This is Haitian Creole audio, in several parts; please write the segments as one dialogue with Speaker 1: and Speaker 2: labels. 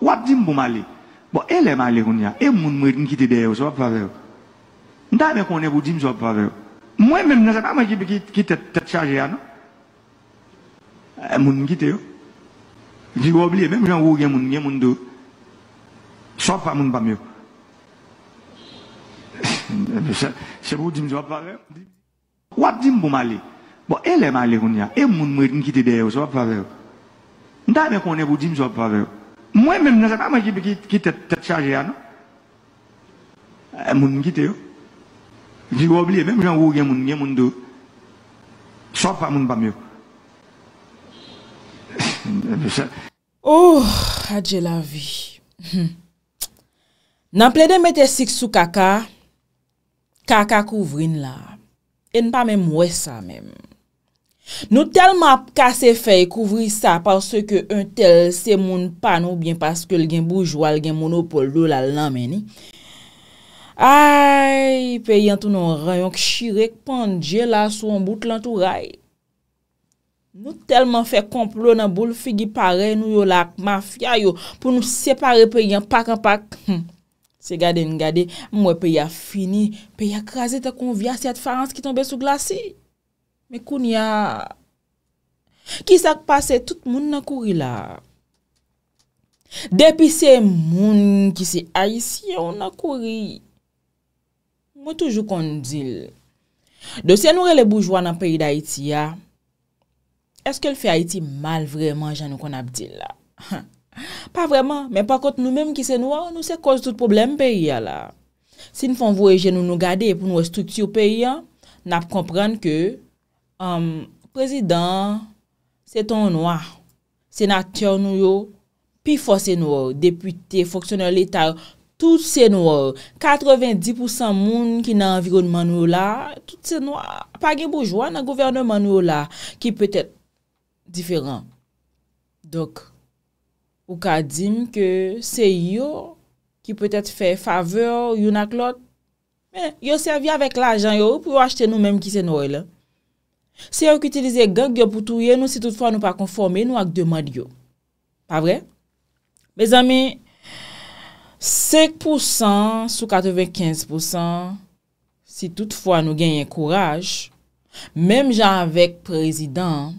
Speaker 1: Wap jim pou mali, bo e le mali koun ya, e moun mwet nkite deyo, sop fave yo. Nda me kone pou jim sop fave yo. Mwen men men seman mwen ki te tsejye anon. E moun mkite yo. Ki wob liye men mwen jen wou gen moun, gen moun do. Sop fave moun pame yo. Se moun jim sop fave yo. Wap jim pou mali, bo e le mali koun ya, e moun mwet nkite deyo, sop fave yo. Nda me kone pou jim sop fave yo. Mwen men nazan pa mwen ki te charge ya no? E eh, moun ki te yo? Jy wobliye, men mwen jan wou gen moun gen moun do. Sofa moun pa myo.
Speaker 2: Oh, adje la vi. Nan ple de metesik sou kaka, kaka kouvrin la. En pa men mwesa menm. Nou telman kase fey kouvri sa par se ke un tel se moun pan ou bien paske lgen boujwa lgen moun ou pol do la lamen ni. Ay, pe yon tou non rayon k chirek pan dje la sou an bout lan tou ray. Nou telman fe komplo nan bou l figi pare nou yo la ak mafya yo pou nou separe pe yon pak an pak. Hmm. Se gade n gade mwen pe yon fini, pe yon krasi ta konviasi at farans ki tombe sou glasey. Mè koun ya, ki sak pase tout moun nan kouri la. Depi se moun ki se aisyon nan kouri, mwen toujou kon nou dil. De se nou re le boujwa nan peri da Haiti ya, eske l fè Haiti mal vreman jan nou kon ap dil la? Pa vreman, mè pa kote nou mèm ki se nou a, nou se kos tout problem peri ya la. Sin fon vweje nou nou gade, pou nou estuktyou peri ya, nap komprende ke, Um, prezident, se ton wak, senatyon nou yo, pi fos se nou wak, depute, foksyonel l'Etat, tout se nou wak, 90% moun ki nan environman nou wak, tout se nou wak, pa gen boujwa nan gouvernman nou wak, ki pwetet diferan. Dok, wak adim ke se yo ki pwetet fè fave, yon ak lot, men yo servi avèk l'ajan yo pou yo achete nou menm ki se nou wak lè. Si yo ki itilize gag yo pou touye, nou si toutfwa nou pa konforme, nou ak demad yo. Pa vre? Bez ame, 5% sou 95%, si toutfwa nou genye kouraj, menm jan avek prezident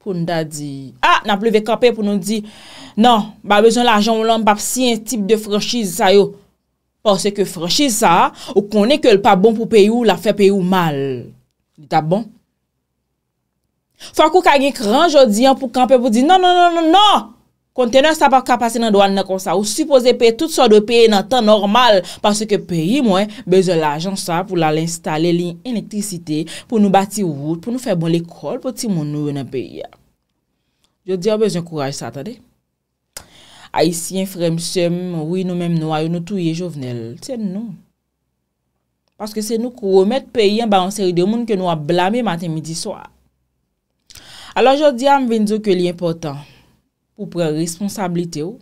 Speaker 2: pou nou da di, a, ah, nan pleve kapè pou nou di, nan, ba bezon la joun lom pap si yon tip de fronchise sa yo. Porsè ke fronchise sa, ou konen ke l pa bon pou peyo, la fe peyo mal. Ta bon? Fwa kou kage kran jodi an pou kampe pou di nan nan nan nan nan nan! Kontene sa pa kapase nan doan nan konsa ou suppose pe tout so de peye nan tan normal Pase ke peye mwen beze la ajan sa pou la l'instale li enektrisite pou nou bati wout pou nou fe bon lekol pou ti moun nou wene peye Jodi an beze kouraj sa tade Aisyen fremsem woui nou mem nou a yo nou touye jovenel, tse nou Pase ke se nou kou remet peye an ba anseri de moun ke nou a blame maten midi soa Alo jodi am venzo ke li impotant pou pre responsabilite ou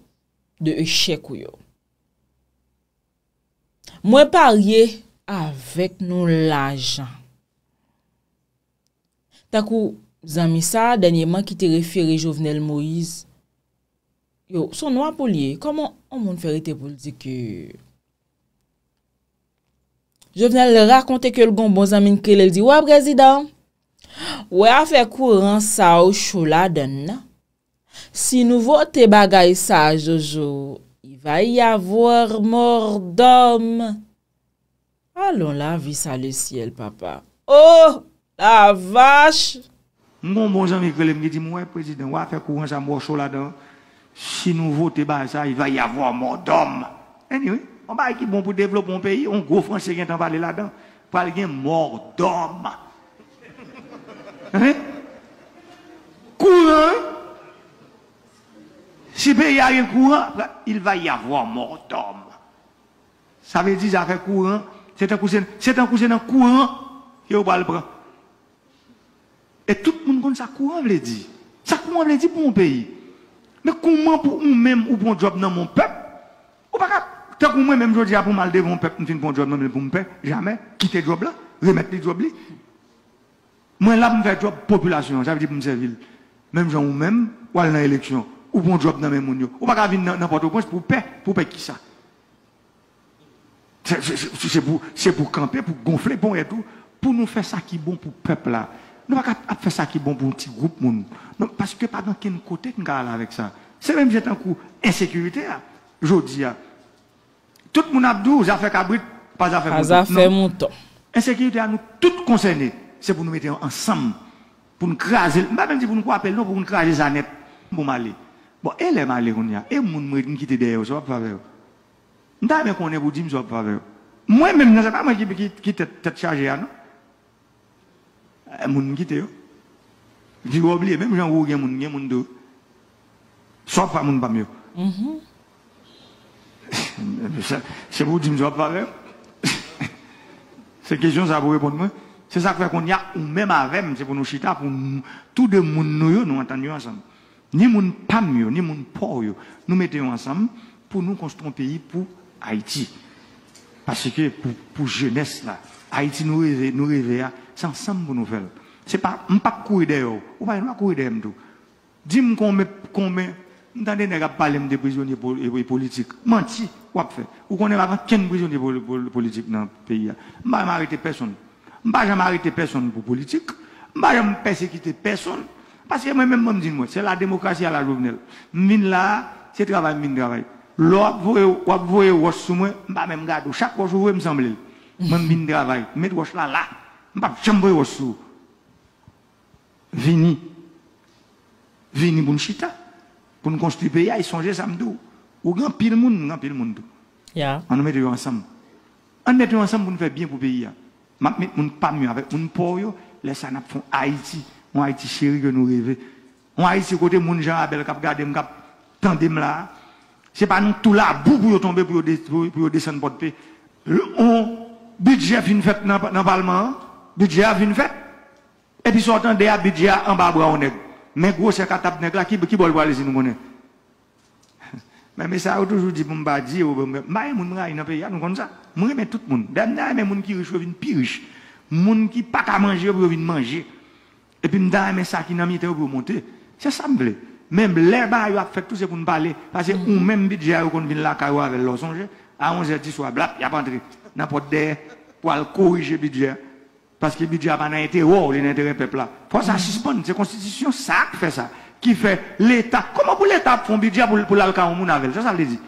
Speaker 2: de e chek ou yo. Mwen parye avek nou lajan. Takou zami sa, denye man ki te referi Jovenel Moïse. Yo, son wap pou liye? Koman an moun feri te pou li di ki? Jovenel le rakonte ke lgon bon zamin ke le li di, wap rezida ou? Wè a fè kouran sa ou chou la den nan. Si nou vote bagay sa a jojou, i va y avor mordom. Alon
Speaker 1: la, vis a le siel, papa. Oh, la vache! Mwen bon zan mi klem, mwen prezident, wè a fè kouran sa mordom. Si nou vote bagay sa, i va y avor mordom. Anyway, mwen ba ekibon pou devlop moun peyi, mwen go franse gen tan pale la den, pale gen mordom. Mwa! Hein? Courant. Si il y a un courant, il va y avoir mort d'homme. Ça veut dire avec courant. C'est un cousin, c'est un cousin en courant. qui est au le Et tout le monde compte ça courant, veut dire. Ça courant veut dire pour mon pays. Mais comment pour nous même ou pour un job dans mon peuple, ou pas Tant que moi-même, je dis, ah, pour mal de mon peuple, nous ne fais pas un job dans mon peuple, jamais. Quitter le job là, remettre le job là. Moi, là, je fais job population. Ça dit dire que je servir. Même gens ou même, ou aller dans l'élection. Ou bon job dans même monde. Ou pas venir dans n'importe quoi pour paix. Pour paix qui ça? C'est pour, pour camper, pour gonfler, bon et tout. Pour nous faire ça qui est bon pour le peuple là. Nous ne pouvons pas faire ça qui est bon pour un petit groupe. Moun. Non, parce que pas dans quel côté nous allons avec ça. C'est même j'ai un coup insécurité. Je dis, tout le monde a dit, j'ai fait cabrit, pas j'ai fait mon temps. Insécurité, nous tous concernés. Se pou nou mette yon ansam Pou nou kraze l, mba men di pou nou kwape l nou Pou nou kraze zanet pou mali Bon e le mali koun ya, e moun mwen kite deyo So ap fave yo Mwen mwen konen pou dim so ap fave yo Mwen men mwen kite tete chaje ya no E moun mwen kite yo Jou oubliye Mwen mwen jan rou gen moun, gen moun do So ap fave yo Se pou dim so ap fave yo Se kèsyon sa pou reponde mwen C'est ça que fait qu'on y a, ou même avec, c'est pour nous chita, pour nous, tout le monde nous, nous entendons ensemble. Ni moun pam yo, ni moun por yo, nous mettons ensemble pour nous construire un pays pour Haïti. Parce que pour, pour jeunesse là, Haïti nous rêve, nous c'est ensemble pour nous faire. C'est pas, on pas courir ne ou pas, courir derrière tout. Dis-moi combien, combien, Mdande les a parler de prisonniers politiques. Menti, ou a fait. Ou connaît pas de prisonnier politique dans le pays. Hein. vais arrêter personne. Mpa jam harite person pou politik Mpa jam persekite person Pase mwen mwen mwen din mwen Se la demokrasi ala jounel Min la se travay min travay Lop vwoye wos sou mwen mpa menm gado Chak wos woye msamble Men min travay Met wos la la Mpa chan vwoye wos sou Vini Vini pou mwen chita Pou nou konstripe ya Ou gen pil moun An nou mette yo ansam An nou mette yo ansam pou nou fe bien pou peyi ya Mak met moun pa mwen avek, moun pou yo, lè sa nap fon Haiti, moun Haiti chéri gen nou revè. Moun Haiti kote moun jan abel kap, gade m kap, pandem la. Se pa nou tout la, bouk ou yo tombe pou yo desen podpe. Le ou, bidje fin fèp nan palman, bidje a fin fèp, e pi sotan dea bidje a ambabwa ou neg. Men gwo se katap neg la, ki bol bol zin moun neg. Mé mè sa ou toujou di pou m dadzže e ou pon m ep mè oh,… Ma el moun m apology yon konjan yon? M kab mè toute moun M jandre m mè moun ki riche pe o vin pi riche M moun ki pak ap manje a ou v Bay e vin manje Ep liter m sade ki yon am ite w pou monte Sè sanmlè Mèm lè ba shè tou se pou m pale Fase ou mèm bidjè rye konn vin lak awan vel lorsonje A yon kwe te tsè kwen pa80ve Napoude de pou an kor впер bidjè Paske bidjè apac nan ente rore bi nan terren peple la Forse a chisp 精 de oh, mm-hmm. constitution sa ak fè sa qui fait l'État. Comment pour l'État font budget pour, pour l'alcool ou avec Ça, ça que dit.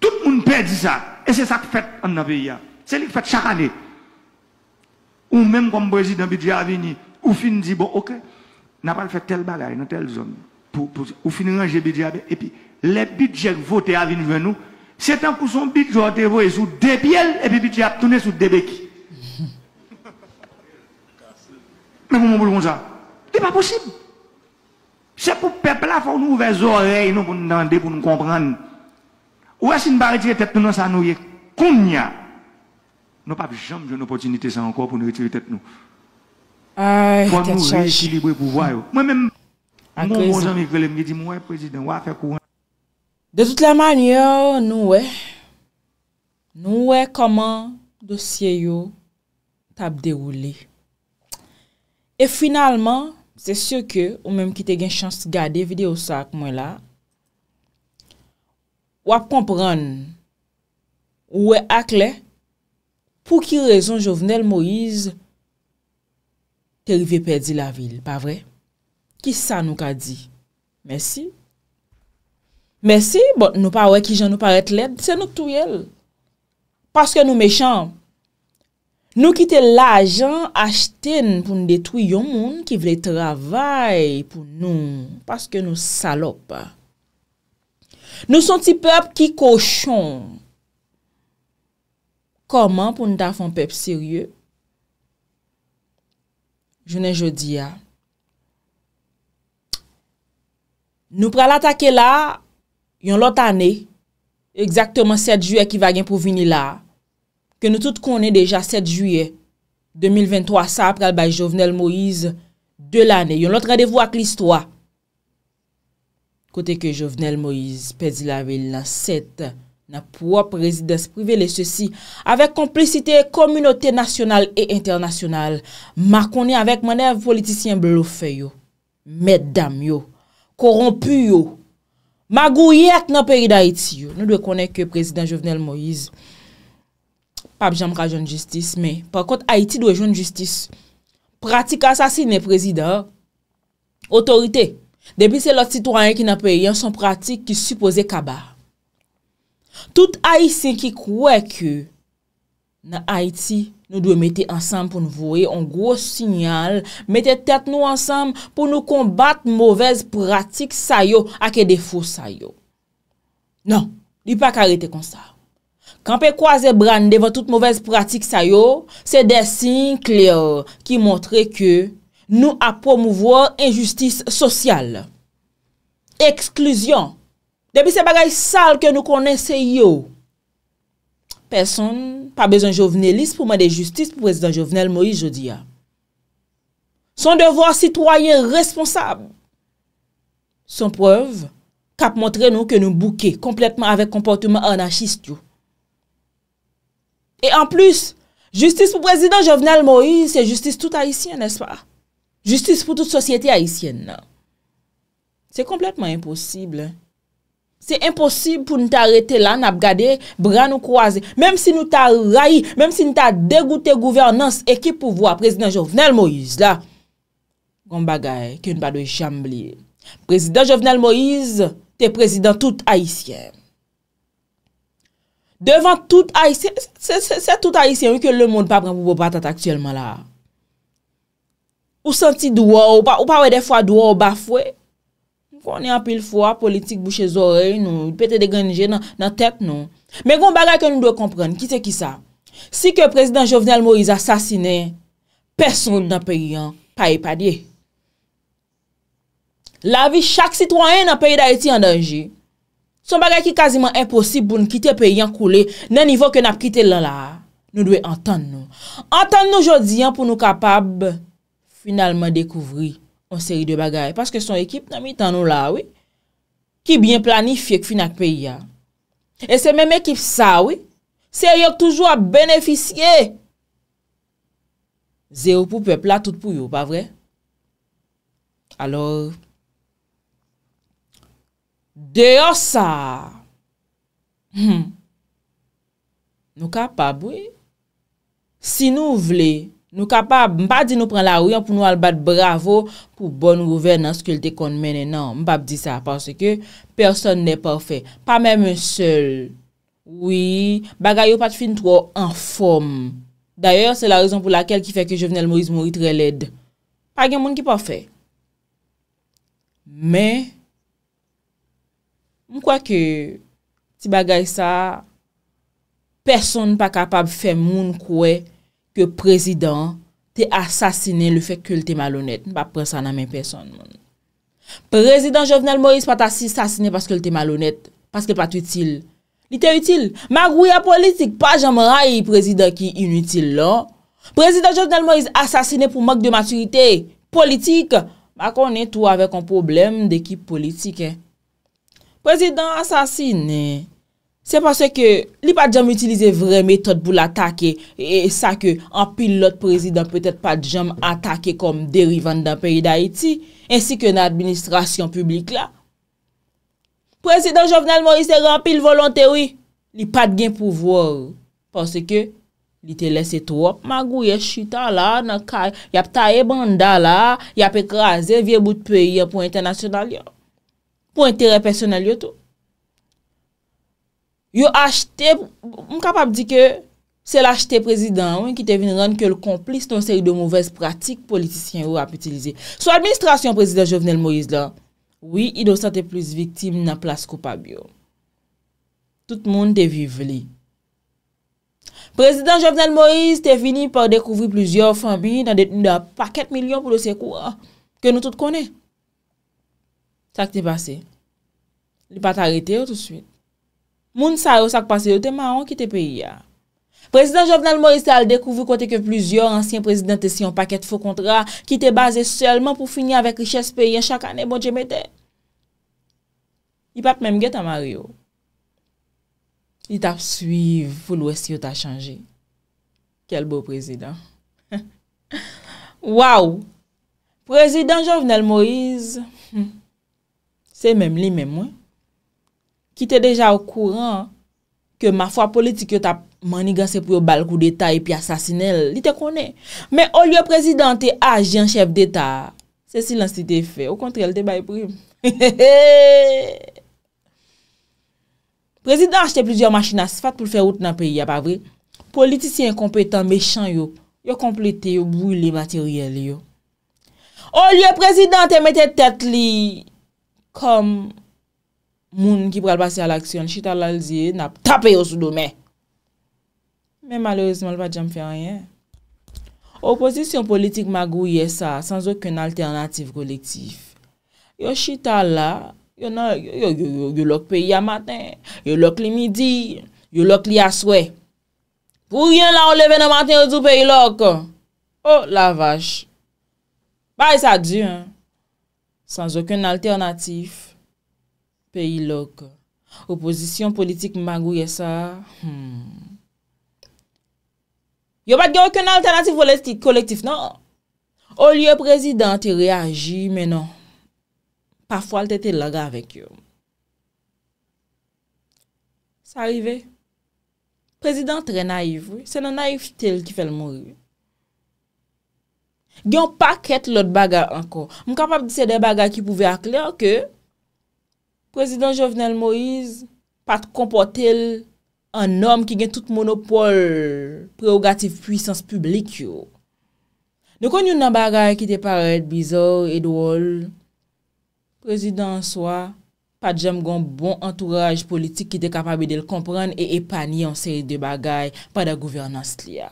Speaker 1: Tout le monde perd ça. Et c'est ça qui fait en un hein. C'est ce qui fait chaque année. Ou même comme président budget a vini ou fin dit, bon, ok, n'a pas fait tel bagaille dans telle zone. Pour, ou fin ranger budget. Et puis, les budgets votés à venir vers nous, c'est un coup son budget voté voté sous deux pieds, et puis budget a tourné sous deux becs. Mais comment vous voulez ça? C'est pas possible. Se pou pepla fwa nou ve zorey nou pou nou dande pou nou kompran. Ou e si nou ba retire tet nou nan sa nou ye kounya. Nou pa bi jam gen opotinite sa ankor pou nou retire tet nou. Fwa nou reekilibre pou vwa yo. Mwen men, ankon zanmi kwele mwen bon yedim, mwen prezident wap fe kouan. De tout la man yo
Speaker 2: nou we. Nou we koman dosye yo tab derou li. E finalman, Se syo ke ou menm ki te gen chans gade videyo sa ak mwen la, wap kompran wè ak lè pou ki rezon Jovenel Moïse terive perdi la vil, pa vre? Ki sa nou ka di? Mèsi. Mèsi, bon nou pa wè ki jan nou paret led, se nou ktou yel. Paske nou mechamp. Nou ki te lajan, achten pou nou detwiyon moun ki vle travay pou nou, paske nou salop. Nou son ti pep ki koshon. Koman pou nou ta fon pep seryè? Jounen jodi ya. Nou pral atake la yon lot anè, egzaktèman 7 ju ekivagen pou vini la. ke nou tout konen deja 7 juye 2023 sa aprel bay Jovenel Moïse de l'anè. Yon lot radevou ak l'istwa. Kote ke Jovenel Moïse pedi lavel nan set, nan pouwa prezidens privele se si, avek komplicite komunote nasyonal e internasyonal, ma konen avek mane politisyen blofe yo, medam yo, korompu yo, magou yek nan peri da eti yo. Nou dwe konen ke prezidens Jovenel Moïse, pa ap jam ka joun justice, me, pa kont Haiti dwe joun justice, pratika sa si ne prezidor, otorite, debi se lot sitwanyen ki na pe yon son pratik ki suppose kaba. Tout Haitien ki kwe ke, na Haiti, nou dwe mette ansam pou nou vwe, on gwo sinyal, mette tet nou ansam pou nou kombat mouvez pratik sa yo ak e defou sa yo. Non, di pa karete kon sa. Kan pe kwa ze bran devan tout mouvez pratik sa yo, se desin kler ki montre ke nou ap promouvo injustis sosyal. Eksklusyon, debi se bagay sal ke nou konen se yo. Person, pa bezon jovenelis pou man de justice pou prezident jovenel Moïse Jodia. Son devan sitwoyen responsab, son pov kap montre nou ke nou bouke kompletman avèk komportouman anachist yo. Et en plus, justice pou prezident Jovenel Moïse, c'est justice tout haïtienne, n'est-ce pas? Justice pou toute société haïtienne. C'est complètement impossible. C'est impossible pou nou t'arrêter là, n'abgader, bran ou croiser. Même si nou t'as raï, même si nou t'as dégouté gouvernance et qui pouvoir, prezident Jovenel Moïse, là, gom bagaye, kè n'ba dwe chamblir. Prezident Jovenel Moïse, t'es prezident tout haïtienne. Devan tout haïsien, se tout haïsien ou ke le moun pa pran pou bo patat aktuelman la. Ou santi douwa ou pa ou pa wè defwa douwa ou bafwe. Gwane apil fwa, politik bouchè zorey nou, pète de genjè nan tep nou. Mè goun bagay ke nou dwe kompren, ki se ki sa. Si ke prezident Jovenel Moïse asasine, person nan peyi an, pa e padye. La vi chak sitwoyen nan peyi da eti an danji. Son bagay ki kaziman imposib pou nou kite pe yon koule nan nivou ke nap kite lan la, nou dwe antan nou. Antan nou jodi an pou nou kapab finalman dekouvri on seri de bagay. Paske son ekip nan mi tan nou la, wè, ki byen planifiye ki finak pe yon. E se menm ekip sa, wè, se yon toujou a beneficye. Zero pou pep la, tout pou yon, pa vre? Alor... Dè yo sa. Hmm. Nou kapab, wè. Si nou vle, nou kapab, mpa di nou pran la ouyan pou nou albat bravo kou bon nou vè nan skil te kon menen nan. Mpa di sa, parce ke person nè pa fè. Pa mè mè sèl. Oui, bagay yo pat fin tro en fòm. Dè yo, se la rezon pou lakel ki fè ke Jovenel Moriz mori tre led. Pa gen moun ki pa fè. Mè, Mwen kwa ke, ti bagay sa, person nan pa kapab fe moun kwe ke prezident te asasine le fek ke lte malonet. Nan pa prensan nan men person, mwen. Prezident Jovenel Moïse pat asis asine paske lte malonet. Paske pat util. Ni te util. Ma gwe ya politik. Pa jan mwa ray prezident ki inutil la. Prezident Jovenel Moïse asasine pou mak de maturite. Politik. Ma konen tou avek an problem dekip politik. Prezident asasine, se pase ke li pa djam utilize vre metod pou l'atake e, e sa ke anpil lot prezident petet pa djam atake kom derivan dan peyi d'Haïti, ensi ke nan administrasyon publik la. Prezident Jovenel Morisse rapil volontèwi, li pa dgen pouvore, pase ke li te lese to ap magou ye chita la, nan kay, yap ta ebanda la, yap ekraze vie bout peyi anpou internasyonal yon. pou entere personel yo tou. Yo achete, m kapap di ke, se l'achete prezident ou, ki te vin rann ke l'komplis ton seri de mouvez pratik politisyen ou ap itilize. Sou administrasyon prezident Jovenel Moïse la, oui, i do sante plus viktim nan plas koupa biyo. Tout moun te vive li. Prezident Jovenel Moïse te vini par dekouvri plouzyor fanbi nan dekouvi nan paket milyon pou l'osekou a ah, ke nou tout konen. Sa ki te pase, li pa te arete yo tout suite. Moun sa yo sa ki pase, yo te ma an ki te peyi ya. Prezident Jovenel Morisse al dekouvou kote ke plusieurs ansyen prezidentes yon paket fokontra ki te baze selman pou fini avèk riches peyi an chak anè bon jemete. Li pap mèm get an mar yo. Li tap suyv foul wè si yo ta chanje. Kel bo prezident. Waw! Prezident Jovenel Morisse... Se mèm li mèm mwen. Ki te deja ou kouran ke ma fwa politik yo ta manigase pou yo bal kou deta epi asasinel. Li te konen. Men o li yo prezident te ajen chef deta. Se silensi te fe. Ou kontrel te bay prim. Prezident achete plizyo machina sfat pou fe route nan peyi apavre. Politisyen kompetan mechan yo. Yo kompleti yo bou li materyel yo. O li yo prezident te mette tet li. Kom moun ki pral basi al aksyon, chital la lze, nap tape yo sou do men. Men maleozman lva djam fe a enyen. Oposisyon politik magouye sa, sans wèk un alternatif kolektif. Yo chital la, yo lòk peyi a maten, yo lòk li midi, yo lòk li aswe. Pou yon la ou leve nan maten yo sou peyi lòk? Oh la vache! Bay sa djwen! San akoun alternatif, peyi lok, oposisyon politik magou ye sa. Hmm. Yo pa gen akoun alternatif vo leti kolektif, nan. O liye prezidenti reagi, men nan. Pafwa lte te laga avek yo. Sa arrive, prezident tre naiv, se nan naiv tel ki fel mori. Gyan pa ket lot bagay anko. Mou kapap disè de bagay ki pouve akler ke Prezident Jovenel Moïse pat kompote l an nom ki gen tout monopole preogatif puissance publik yo. Nekon yon nan bagay ki te parel bizor edwol Prezident ansoa pat jem gwan bon entourage politik ki te kapap bi del kompren e epani an seri de bagay pa da gouvernans liya.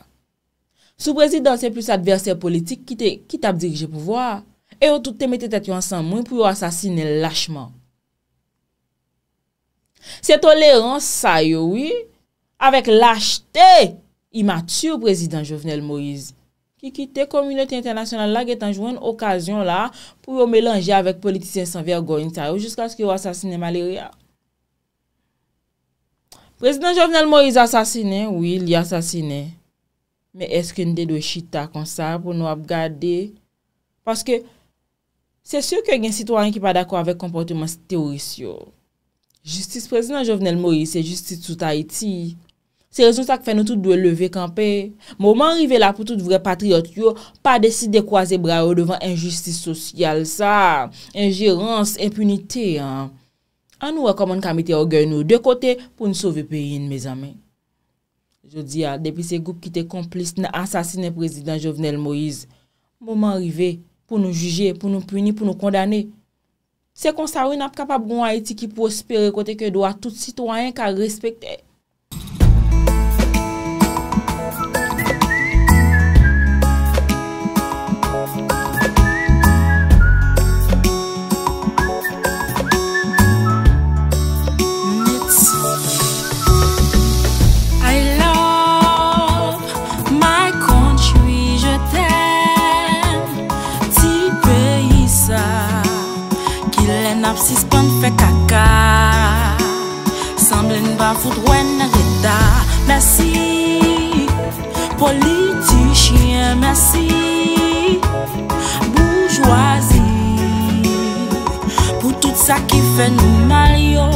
Speaker 2: Sou prezident se plus adverser politik ki te abdirje pou vwa. E yon tout te mette tet yon san moun pou yon asasine lachman. Se tolerans sa yo wii, avek lachte, ima ture prezident Jovenel Moïse. Ki kite komunitye internasyonal la, ge tanjou en okasyon la, pou yon melanje avek politisyen san vergo yon ta yo, jiska sk yo asasine Maliria. Prezident Jovenel Moïse asasine, wii li asasine. Me eske ndè dwe chita kon sa pou nou ap gade? Paske, se syo ke gen sitwaryen ki pa dako avèk komportèman se teorisyon. Justice prezident Jovenel Mori, se justice sou Tahiti. Se rezoutak fè nou tout dwe leve kampe. Mouman rive la pou tout vre patriot yo, pa deside kwa ze brayo devan en justice sosyal sa. Engerans, impunite. An nou rekoman kamite yo gè nou de kote pou nou sove peyin, me zamey. Je di ya, depi se goup ki te komplis na asasine prezident Jovenel Moïse, mouman rive pou nou juje, pou nou puni, pou nou kondane. Se kon sa ou na kapab goun a eti ki prospere kote ke do a tout sitwayen ka respekte. Fout wè nè reda Mèsi Politichien Mèsi Bourgeoisie Pou tout sa ki fè nou mal yo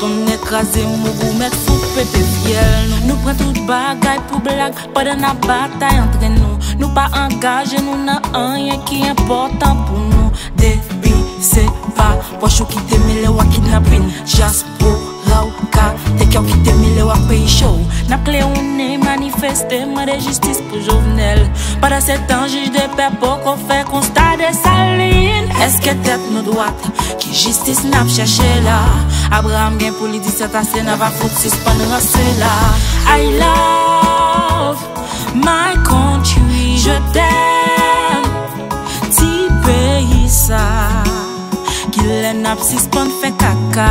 Speaker 2: Ton ekraze mou mèd foupè pè fiel nou Nou pren tout bagay pou blag Pa dè na batay entre nou Nou pa angaje nou nan anye ki important pou nou Debi se va Wachou ki teme le wakit nabine Jaspo Ka dek yo ki temi le wak peyi chou Nap kle ou ne manifestem rejistis pou jovnel Pada se tan jish de pe po kon fe konsta de salin Eske tet nou doat ki jistis nap chache la Abraham gen pou li diset ase na va fote si span rase la I love my country Je ten ti peyi sa Ki le nap si span fe kaka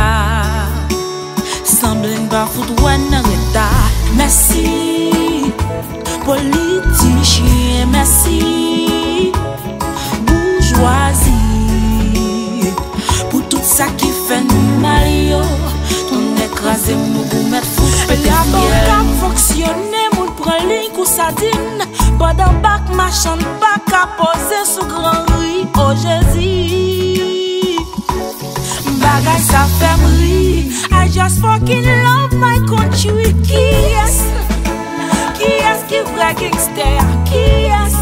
Speaker 2: Samblè n'ba foud wè nè rèta Mèsi, politi chè Mèsi, boujwazi Pou tout sa ki fè nou maryo Toun ek razè mou mè fous pè tenyè La bok a foksyonè moun prè lè kousa din Bò dan bak ma chan bak a pose sou gran rè o oh, jè zi guys are family. I just fucking love my country. Kiss, kiss, keep bragging stare. Kiss,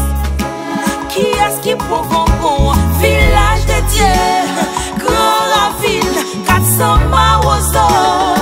Speaker 2: kiss, keep bonbon. Village de Dieu, grand la 400 marosos.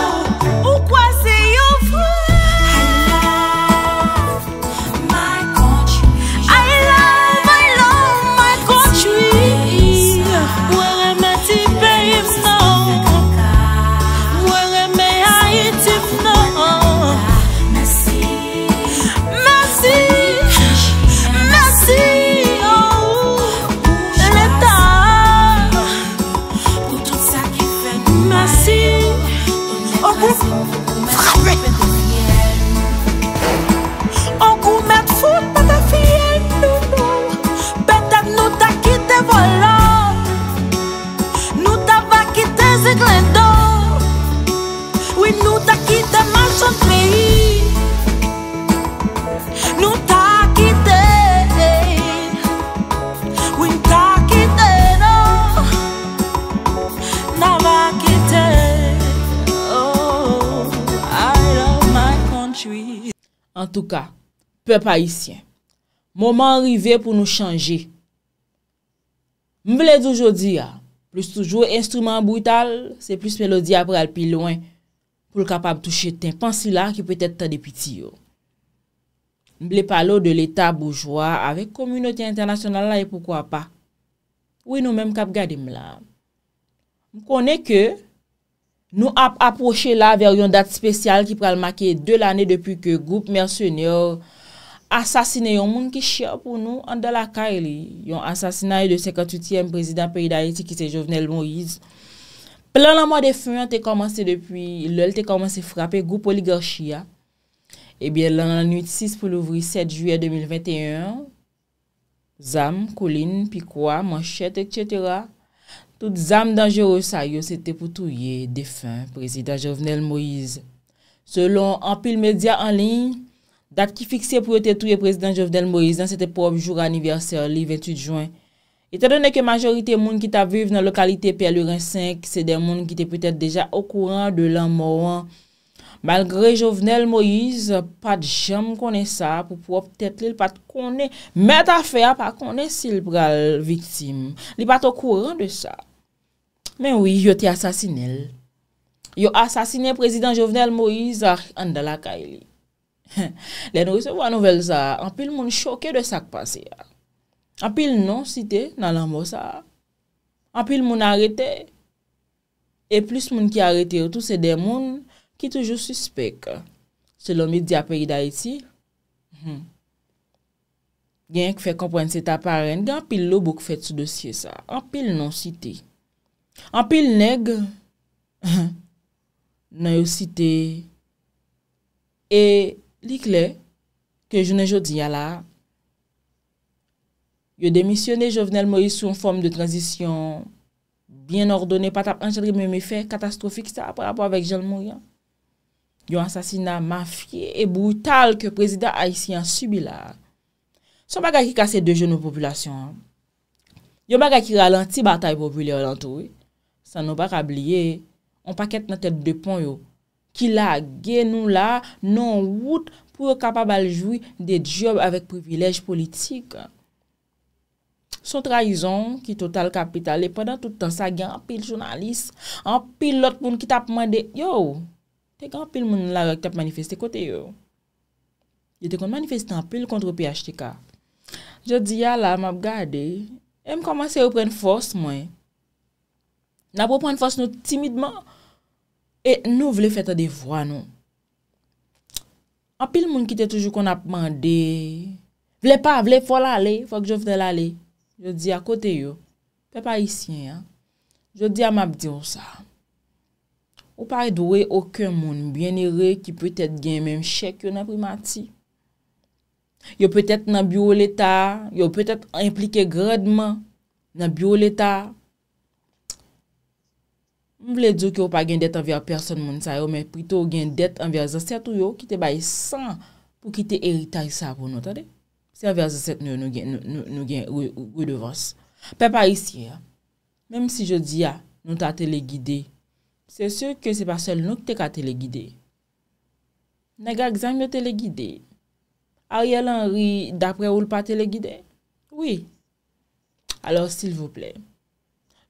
Speaker 2: An tou ka, pe pa isyen. Moman rive pou nou chanje. Mble d'oujoudi ya, ah, plus toujou, instrument brutal, se plus melodi apral pi loin, pou l kapab touche ten. Pansi la ki pwetet ta depiti yo. Mble palo de oh. l'Etat bourgeois avek komynoti internasyonal la e poukwa pa. Ouye nou menm kap gade mla. Mkone ke, Nou ap aproche la ver yon dat spesyal ki pral make de l'ane depi ke group mersenyor asasine yon moun ki chia pou nou an da la ka e li. Yon asasina e de 58e prezident peri da eti ki se Jovenel Moïse. Plan la moua eh de fun te komanse depi l'ol te komanse frape group oligarchia. Ebyen lan an 8-6 pou l'ouvri 7 juye 2021. Zam, Kouline, Pikoua, Manchette, etc., Tout zame dangere sa yo se te pou touye defen prezident Jovenel Moïse. Selon anpil medya anlin, dat ki fikse pou yo te touye prezident Jovenel Moïse nan se te pou objoure aniverser li 28 juan. E te donen ke majorite moun ki ta vive nan lokalite Pèlurin 5, se de moun ki te pwetet deja okouran de lan mouan. Malgre Jovenel Moïse, pat jem konen sa pou pou optet li pat konen, met afer pat konen sil pral vitim. Li pat okouran de sa. Men wii, yo ti asasine el. Yo asasine prezident Jovenel Moïse an dalakay li. Le nou resew an nouvel za, an pil moun chokè de sak pase ya. An pil non site nan lan mou sa. An pil moun arete. E plus moun ki arete, ou tou se demoun ki toujou suspek. Se lomid di apè yi da iti, hmm. genk fè komprense ta parend, genk pil lo bouk fè tsu dosye sa. An pil non site. Anpil neg, nan yo cite, e likle, ke jounen jodi yala, yo demisyone jovenel mo yi sou yon form de tranzisyon, byen ordone patap anjadri mwen me fe katastrofik sa ap rapo avèk jounen mo yon. Yo ansasina mafye e broutal ke prezident Aisyen subi la. So mbaga ki kasey de jounen populasyon, yo mbaga ki ralanti batay populyon lantouy, San nou ba rabliye, an paket nan tet depon yo. Ki la gen nou la, nan wout pou e kapab aljoui de diob avèk privilej politik. Son traizon ki total kapital e pendant tout an sa gen an pil jounalist, an pil lot pou nou ki tap man de, yo, te kan pil moun la ki tap manifesti kote yo. Yo te kon manifesti an pil kontro pi hastika. Je di ya la, m ap gade, e m komanse yo pren fos mwen. N apropon fos nou timidman. E nou vle fete de vwa nou. A pil moun ki te toujou kon ap mande. Vle pa, vle fol ale. Fwa k jow vle ale. Jow di akote yo. Pe pa isyen ya. Jow di amap diyo sa. Ou pare dwe okè moun bien ere ki pwetet gen menm chek yo nan primati. Yo pwetet nan biol etar. Yo pwetet implike gradman nan biol etar. Mwen vle diyo ki ou pa gen det anvia person moun sa yo, men pwito ou gen det anvia zase tou yo, ki te bayi san pou ki te eritaj sa pou nou tade. Se anvia zase nou gen ou de vans. Pe pa isi ya. Mem si je di ya, nou ta telegide, se syo ke se pa sel nou ki te ka telegide. Nega gzanm yo telegide. Ariel Henry, dapre ou l pa telegide? Oui. Alors, sil vople.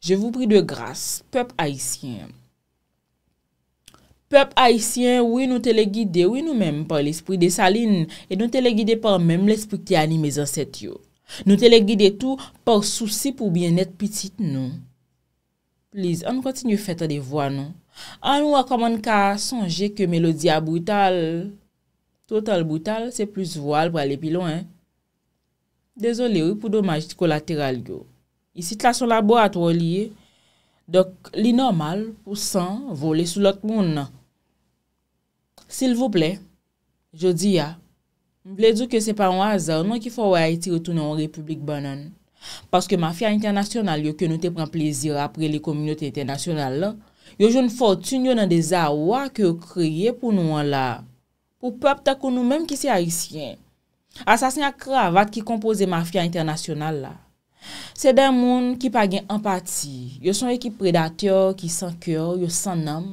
Speaker 2: Je vous prie de grâce, peuple haïtien. Peuple haïtien, oui, nous te le guidez, oui, nous-mêmes, par l'esprit de Saline, et nous te le guidez par même l'esprit qui anime mes ancêtres, yo. Nous te le guidez tout par souci pour bien être petite, non. Please, on continue fête des voix, non. On nous recommande qu'à songer que mélodie a brutal. Total brutal, c'est plus voile pour aller plus loin. Désolé, oui, pour dommage collatéral, yo. Isi tla son laborato liye, dok li normal pou san vole sou lot moun nan. Sil vouple, jodi ya, mble djou ke se pan wazan, non ki fwa wa iti retounan w republik banan. Paske mafya internasyonal yo ke nou te pran plezir apre li komunyote internasyonal la, yo joun fòtun yo nan de za wak yo kreye pou nou an la. Ou pwap takou nou menm ki se aisyen. Asasnya kravat ki kompoze mafya internasyonal la. Se den moun ki pa gen empati, yo son ekip predatyo ki san kyo, yo san nam.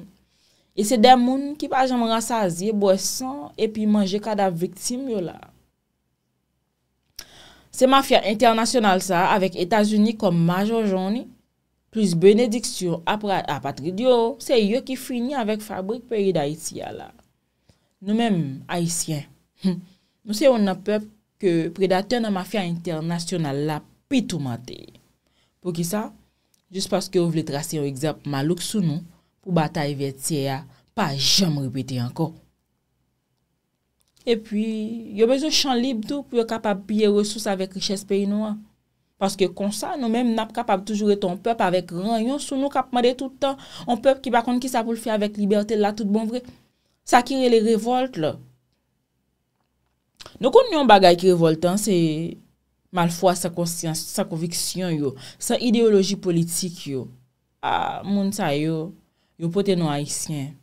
Speaker 2: E se den moun ki pa jen mran sazi, boye san, epi manje kada viktim yo la. Se mafya internasyonal sa, avek Etasuni kom majo joni, plus benediksyon apatri diyo, se yo ki fini avek fabrik peri da Itiya la. Nou menm, Haitien, hm. nou se yo nan pep ke predatyo nan mafya internasyonal lap. pi tou matè. Pou ki sa, jis paske ou vle trase yon egzap malouk sou nou, pou batay vet siye ya, pa jam repete anko. E pi, yo bezou chan lib tou, pou yo kapap biye resous avèk richèspè inou an. Paske konsa, nou menm nap kapap toujou eton pep avèk rayon sou nou, kap made toutan, an pep ki bakon ki sa pou l fè avèk libertè la tout bon vre. Sa ki re le revolt lò. Nou kon yon bagay ki revoltan, se... Mal fwa sa konsyans, sa konviksyon yo, sa ideoloji politik yo. A, ah, moun sa yo, yo pote nou Haitien.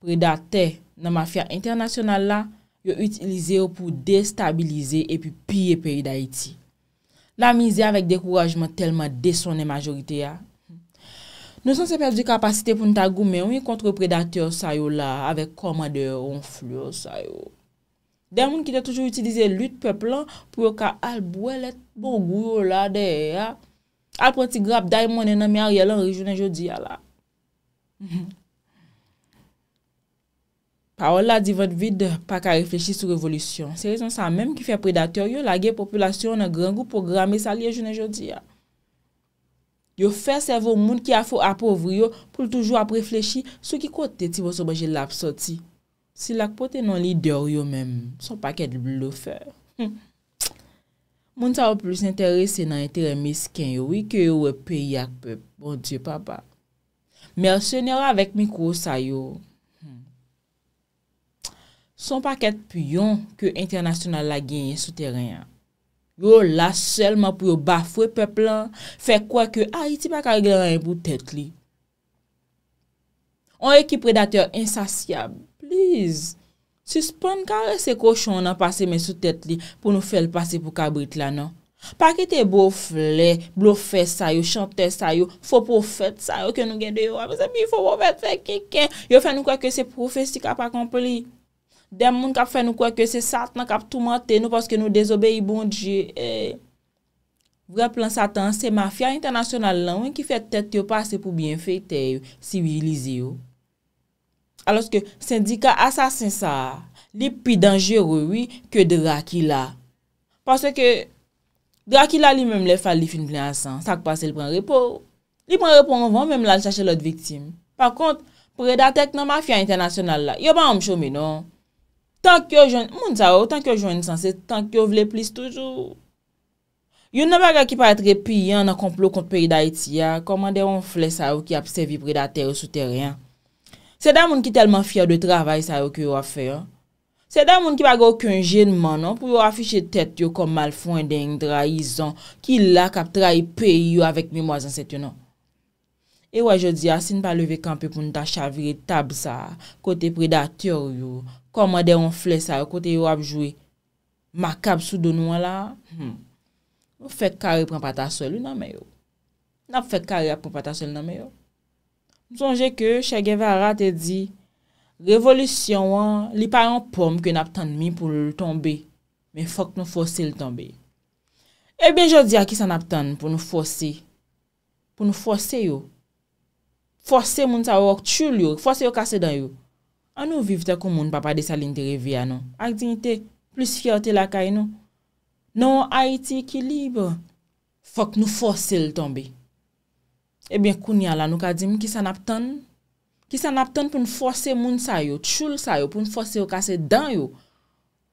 Speaker 2: Predate nan mafya internasyonal la, yo utilize yo pou destabilize e piye peyi da Haiti. La mize avèk dekourajman telman desonè majorite ya. Nou san se perdi kapasite pou nou tagoumè, ou yon kontre predate yo sa yo la, avèk komade ronfle yo sa yo. De yon moun ki de toujou utilize lut peplan pou yo ka albou elet mongou yo la de e ya. Alpon ti grap da yon moun ene mi a rielan rejounen jodi ya la. Paol la di vant vide pa ka reflechi sou revolisyon. Se rezon sa menm ki fe predatèr yo la gen populasyon nan grangou pou grame sa liye jounen jodi ya. Yo fe sevo moun ki a fo apovri yo pou l toujou ap reflechi sou ki kote ti wosobanje la ap soti. Si lak pote nan li dyor yo menm, son paket blofer. Hm. Moun sa wap plus interese nan yon teren misken yo, wik yo yo wap peyak pep, bon diyo papa. Mersenera avèk mik wosay yo. Hm. Son paket piyon ke internasyonal la genye sou teren ya. Yo la selman pou yo bafwe pep lan, fek wak yo a iti bak a glen an pou tet li. On yon ki predateur insasyabli. Liz, si spon kare se koshon nan pase men sou tete li pou nou fel pase pou kabrit la nan? Pakite bo fle, blofe sayo, chante sayo, fo profet sayo ke nou gede yo. Amise mi, fo profet sayo keken. Yo fè nou kweke se profesi kap akompli. Dem moun kap fè nou kweke se sat nan kap tout mante nou paske nou dezobeyi bondje. Eh. Vre plan satan se mafya internasyonal lan ou enki fè tete yo pase pou bienfete yo, sivilize yo. aloske syndika asasinsa li pi dengeroui ke Drakila. Pase ke Drakila li menm le fal li fin plen asan, sak pa se li pren repon. Li pren repon, on ven menm la li chache lote viktim. Par kont, predatek nan mafya internasyonal la, yo ban om chome non. Tan ki yo jouni, moun sa ou, tan ki yo jouni sanse, tan ki yo vle plis toujou. Yo nan bega ki pa etre pi, yon nan komplou kont peri da iti ya, komande yon flesa ou ki ap sevi predatek sou teryen. Se da moun ki telman fiyar de travay sa yo ki yo a fè yo. Se da moun ki pa gòk yon jenman yo non, pou yo a fichè tèt yo komal fwen deng draizan ki la kap tra yi pè yo avèk mimoazan set yo no. E yo a jòdzi asin pa leve kampe pou nou ta chavire tab sa kote predatyor yo, koma de yon flè sa yo kote yo ap jwè makab sou donwa la. Yo hmm. fè kare pran pata sol yo nan mè yo. Nan fè kare ap pran pata sol nan mè yo. Sonje ke Che Guevara te di, revolisyon wan, li pa yon pom ke nap tan mi pou l tombe, men fok nou fose l tombe. E ben jodi a ki san nap tan pou nou fose, pou nou fose yo. Fose moun sa wak chul yo, fose yo kase dan yo. An nou vivite kou moun papade salin te revya nou, ak dinite, plus fiyote l akay nou. Non a iti ekilibre, fok nou fose l tombe. Ebyen eh koun ya la nou ka dim ki san aptan, ki san aptan pou n'fose moun sa yo, tchoul sa yo, pou n'fose yo kase dan yo,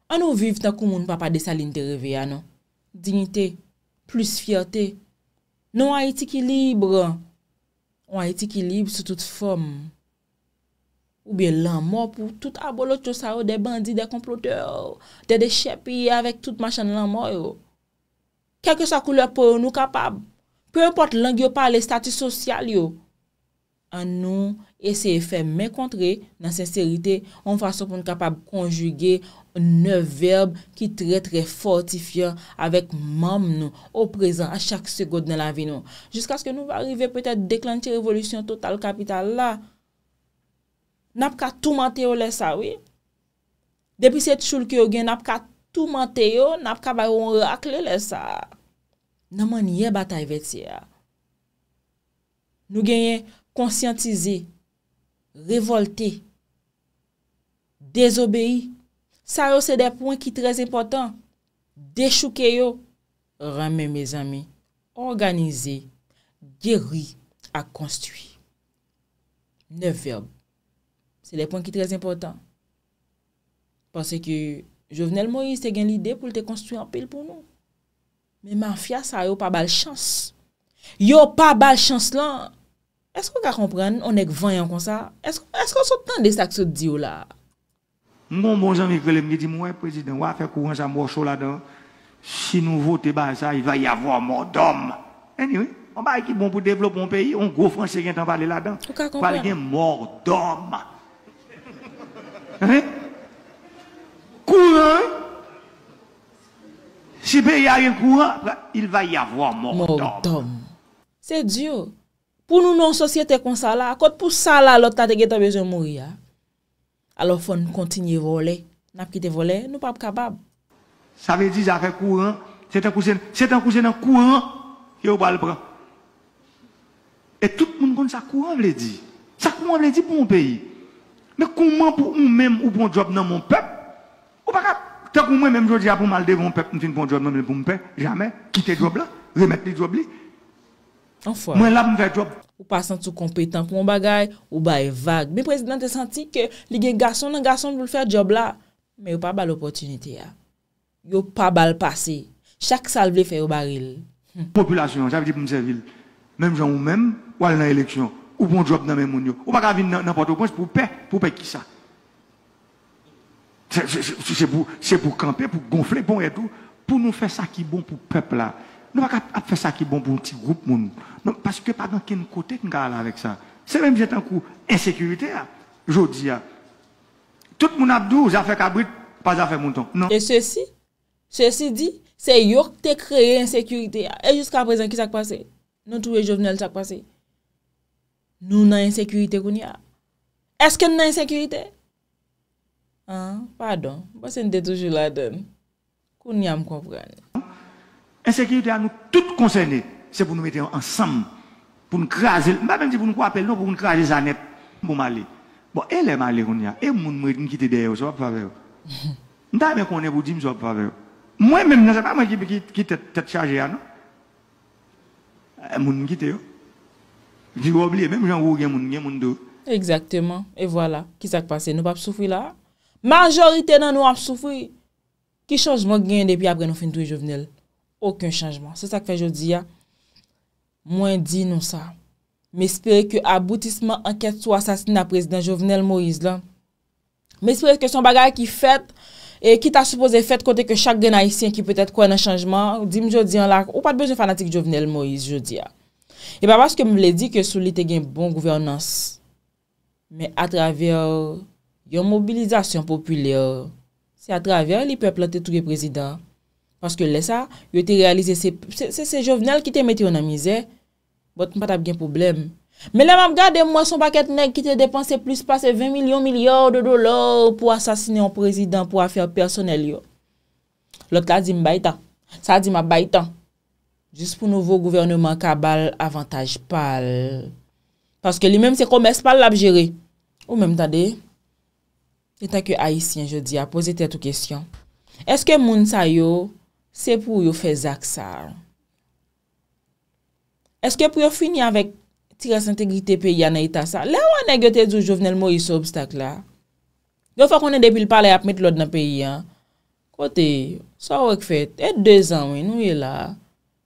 Speaker 2: an nou viv tan kou moun papa de sa linte revi ya nou. Dignite, plus fiyate, nou an itikilibre, an itikilibre sou tout fom. Oubyen lan mo pou tout abolo chou sa yo, de bandi, de komplote, de de chepi, avèk tout machan lan mo yo. Kèkè sa kou lè pou nou kapab, Pe ou pot lang yo pa le stati sosyal yo. An nou eseye fe men kontre nan senserite an fason pou nou kapab konjuge nou verbe ki tre tre fortifye avèk mam nou ou prezant a chak segod nan la vi nou. Jiskas ke nou va rive petè deklenti revolusyon total kapital la. Nap ka toumante yo le sa, oui? Depi set choul ki yo gen nap ka toumante yo nap ka bayon rakle le sa. nanman ye bata evet se a. Nou genyen konsyantize, revolte, dezobeyi, sa yo se de pouen ki trez important, dechouke yo, rame me zami, organize, gery, a konstui. Ne verbe, se de pouen ki trez important, pase ki, Jovenel Moïse te gen lide pou lte konstui anpil pou nou. Men mafya sa yo pa bal chans Yo pa bal chans lan Esko ka kompren? On ek vanyan kon sa Esko sop tan de sakso diyo la?
Speaker 1: Mwen bon zan mi kvelem Mi di mwen prezident wap fè kouran sa mwosho la dan Si nou vote ba sa Y va y avan mordom Eniwe, an ba ek ki bon pou devlop mwen peyi On go franse gen tan pale la dan Fale gen mordom Kouran Si be yare kouan, il va y avwa mordom.
Speaker 2: Se diyo, pou nou nan sosyete kon sa la, akot pou sa la lota te geta bejoun mouri ya. Alo fon kontinye vole, nap kite vole, nou pap kabab.
Speaker 1: Sa ve di zare kouan, setan kouzen nan kouan, yo balbra. E tout moun kon sa kouan vle di. Sa kouan vle di pou moun peyi. Me kouman pou moun menm ou pou moun job nan moun pep. Tèk ou mwen mèm jò di a pou mal devon pep mwen fin pon jòb nan mèm pou mwen pep, jamè, kite job la, remèp li job li. An fwa. Mwen la pou mwen fè job.
Speaker 2: Ou pa san tout kompetan pou mwen bagay, ou ba e vague. Mèm prezident te santi ke li gen gason nan gason mwen fè job la, mè ou pa bal oportunite ah. ya. Hm. Ou pa bal pase. Chak sal vle fè ou baril.
Speaker 1: Populasyon, javit di pou mwen servil. Mèm jò ou mèm, ou al nan eleksyon. Ou pon jòb nan mèm moun yo. Ou pa gavine nan poto konj pou mwen pep, pou mwen pep ki sa C'est pour, pour camper, pour gonfler, bon et tout, pour nous faire ça qui est bon pour le peuple là. Nous ne pouvons pas faire ça qui est bon pour un petit groupe. Moun. Non, parce que pas qu'un quel côté que nous là avec ça. C'est même j'ai un coup insécurité, je dis. Tout le monde a fait cabrit, pas affaire mouton. Non. Et ceci,
Speaker 2: ceci dit, c'est eux qui ont créé l'insécurité. Et jusqu'à présent, qui s'est passé Nous, tous les qui s'est passé. Nous, avons insécurité Est-ce que a une
Speaker 1: insécurité
Speaker 2: Ha, padon, basen de toujou la dem.
Speaker 1: Kounya m kouf gale. En sekirite an nou tout konsene, se pou nou mette an sam. Pou nou kraze, m pa mèm di pou nou kwa apel nou, pou nou kraze zanet pou mali. Bon, e le mali kounya, e moun m wite m kite deye yo, so ap fave yo. Nta mè kounye pou di m so ap fave yo. Mwen mèm nan se pa m wite ki tet charge ya nou. E moun m kite yo. Jou oubliye, mèm jan wou gen moun, gen moun do.
Speaker 2: Eksakteman, e wala, ki sa kpase nou pap soufi la a? manjorite nan nou am soufri, ki chanjman gen depi apre nou fin tou yon jovenel. Akin chanjman. Se sa ke fè jodi ya, mwen di nou sa. Me espere ke aboutisme anket sou asasine apresden jovenel Moïse la. Me espere ke son bagay ki fèt e kit asupose fèt kote ke chak den haisyen ki pwetet kwen an chanjman. Dim jodi an lak, ou pat bejou fanatik jovenel Moïse jodi ya. E pa baske mwen le di ke sou li te gen bon gouvernans. Me atraver... Yo mobilizasyon populyor. Se atraver li pe plante touge prezidant. Paske lè sa, yo te realize se... Se se jovenel ki te metyonamize, bot mpa tab gen problem. Me lè m ap gade mwa son paket neg ki te depanse plus passe 20 milyon milyor de dolar pou asasine yon prezidant pou afyar personel yo. Lòk la di m baytan. Sa di m ap baytan. Jis pou nouvo gouvernement kabal avantaj pal. Paske li mèm se komers pal l ap jere. Ou mèm tade... Feta ki Aisyen, jodi, a pose tè tou kèsyon. Eske moun sa yo, se pou yo fe zak sa? Eske pou yo fini avèk tiras integrite pe ya nan ita sa? Lè wè anè gyo tè djou jovenel mo yi sou obstak la? Gyo fè konè depil pale ap met lòd nan pe ya? Kote, sa wèk fèt, et de zan wè nou yè la?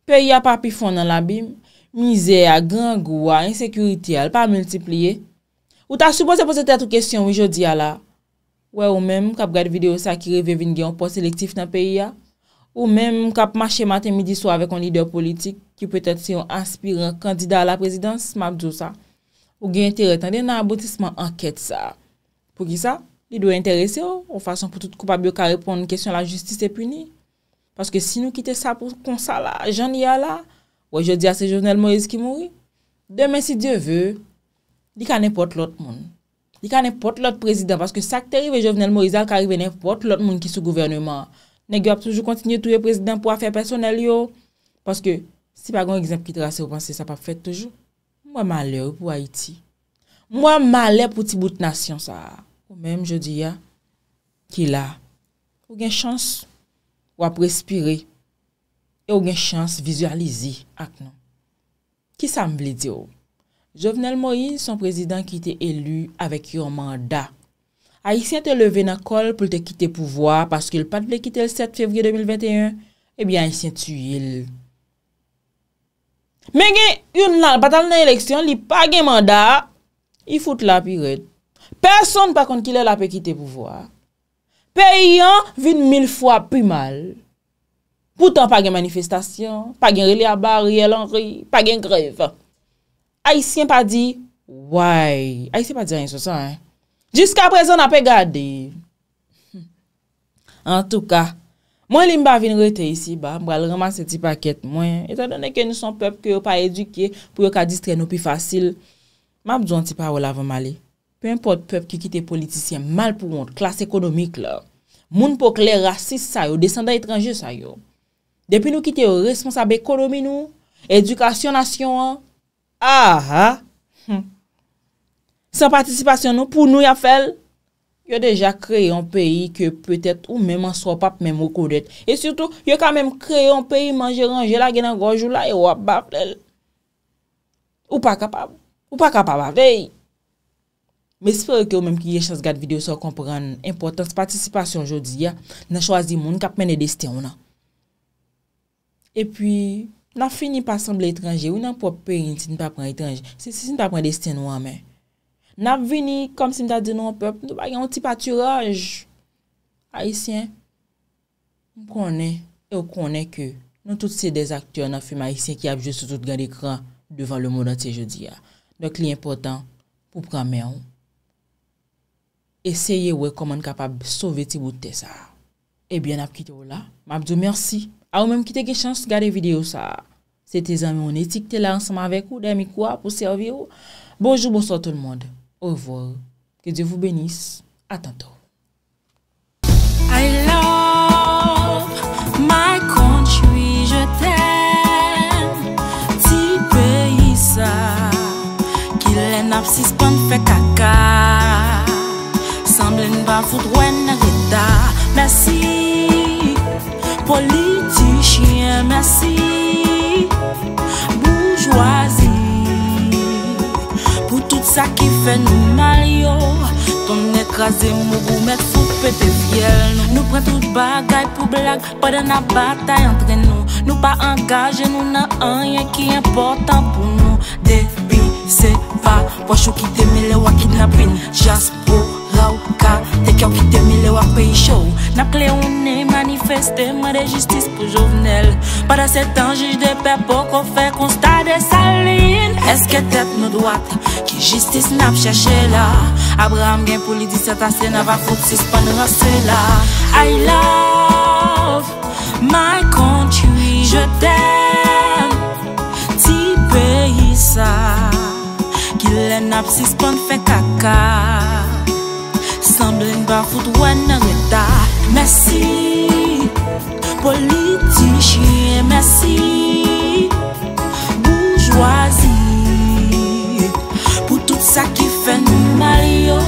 Speaker 2: Pe ya pa pi fon nan labim? Mizea, gangoua, insekuriti al, pa multiplye? Ou ta suppose pose tè tou kèsyon wè jodi ya la? Ouè ou mèm kap gade videyo sa ki revè vin gen yon post selektif nan peyi ya. Ou mèm kap mache matè midi so avè kon ideo politik ki pwè tèt si yon aspirant kandida la prezidans, mabdou sa. Ou gen tè retan den nan abotisman anket sa. Pwè ki sa, li dwe interese yo, ou oh, fason pou tout koupa bioka repon yon kèsyon la justis se puni. Paske si nou kite sa pou konsa la, jan yal la, ouè jè di a se jounel Moise ki mouri. Demè si diyo vè, li ka nepot lot moun. di ka ne pot lot prezident, paske sakte rive jovenel Morizal, ka rive ne pot lot moun ki sou gouvernement. Ne ge ap toujou kontinye touye prezident pou afe personel yo, paske si pa gen ekzempe ki trase ou panse, sa pa fet toujou. Mwa male pou Haiti. Mwa male pou ti bout nasyon sa. Ou menm je di ya, ki la, ou gen chans, ou ap respire, e ou gen chans vizualize ak nan. Ki sa mble di yo? Jovenel Moïse, son prezident ki te elu avèk yon manda, a yisien te leve nan kol pou te kite pouvoi paske l pat ble kite l 7 fevri 2021, ebyan yisien tu yil. Mè gen yon nan batal nan eleksyon, li pag gen manda, yi foute la pi red. Personn pa kont ki lè la pe kite pouvoi. Pe yon vin mil fwa pi mal. Poutan pag gen manifestasyon, pag gen rile abar, rile anri, pag gen grev. Aisyen pa di, woy, aisyen pa di an yon so sa, jiska prezon apè gade. Hmm. En tout ka, mwen li mba vin rete isi ba, mwa l remas eti paket mwen, etan dene ke nou son pep ki yo pa eduke pou yo ka distre nou pi fasil, mwa mdjon ti pa wola vaman male. Pe mpo de pep ki kite politisyen mal pou moun, klas ekonomik la, moun pou kle rasis sa yo, desanda etranje sa yo. Depi nou kite yo responsabe ekonomi nou, edukasyonasyon an, Ah ha! Hmm. Sa patisipasyon nou pou nou ya fel? Yo deja kreye an peyi ke peutet ou menman so pap menmou kou det. E suto yo kan menm kreye an peyi manje range la genan gonjou la e wap bap lel. Ou pa kapab? Ou pa kapab a vey? Me sifere ke ou menm ki ye chans gade video so kompren importans patisipasyon jodi ya nan chwazi moun kap menne destiyon nan. E pi... Na fin ni pa sanble etranje ou nan pop pe yon ti ni pa pran etranje. Se si ni pa pran desten wame. Na vini kom si mta di nou an pop, nou ba yon ti paturaj. Aisyen, m konen, e w konen ke nou tout se dezaktyon na film Aisyen ki ap jousou tout gade ekran devan le mou dati je di ya. Nek li important pou prame yon. Eseye wè kom an kapab souve ti bout te sa. Ebyen eh ap kite wou la. M ap jousou mersi. A ou mèm ki te ke chans gade video sa. Se te zanmè ou netik, te lansman avèk ou, dèmi kwa pou se avè ou. Bonjou, bonso tout l'monde. Au revoi. Kèdèvou bènis. A tantou.
Speaker 1: I love
Speaker 2: my country Je tèm ti pe yisa Kèlè napsis pan fè kaka Samblè n'va foud wè nè lèta. Mèsi Politichien, mersi Bourgeoisie Pou tout sa ki fe nou mal yo Ton ekraze mou mou met foupe te fiel nou Nou pren tout bagay pou blag Pade na batay entre nou Nou pa angaje nou nan anye ki important pou nou Debi se va Wachou ki teme le wakid na pin Jaspo Ou ka dek yo ki temi le wak peyi chou Nap kle ou ne manifestem rejistis pou jounel Pada se tan jish de pe po kon fe konsta de salin Eske tet nou doat ki jistis nap chache la Abraham gen pou li diset ase na va fote si span rase la I love my country Je ten ti peyi sa Ki le nap si span fe kaka Zan dwen ba fout wè nan etat Mèsi, politi, chie Mèsi, boujwazi Pou tout sa ki fè nou ma yo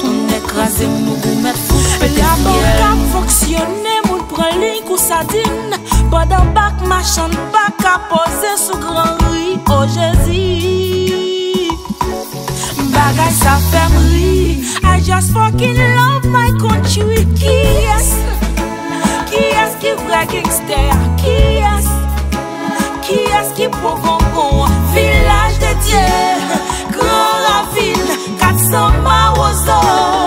Speaker 2: Toun ek razi mou mè fout La bok ap foksyonè moun preling kousa din Bada bak ma chan bak apose sou gran ri Ojezi oh, family. I just fucking love my country. Kiss, kiss, keep bragging, stay. Kiss, kiss, keep bonbon. Village de Dieu, grand ville, 400 miles.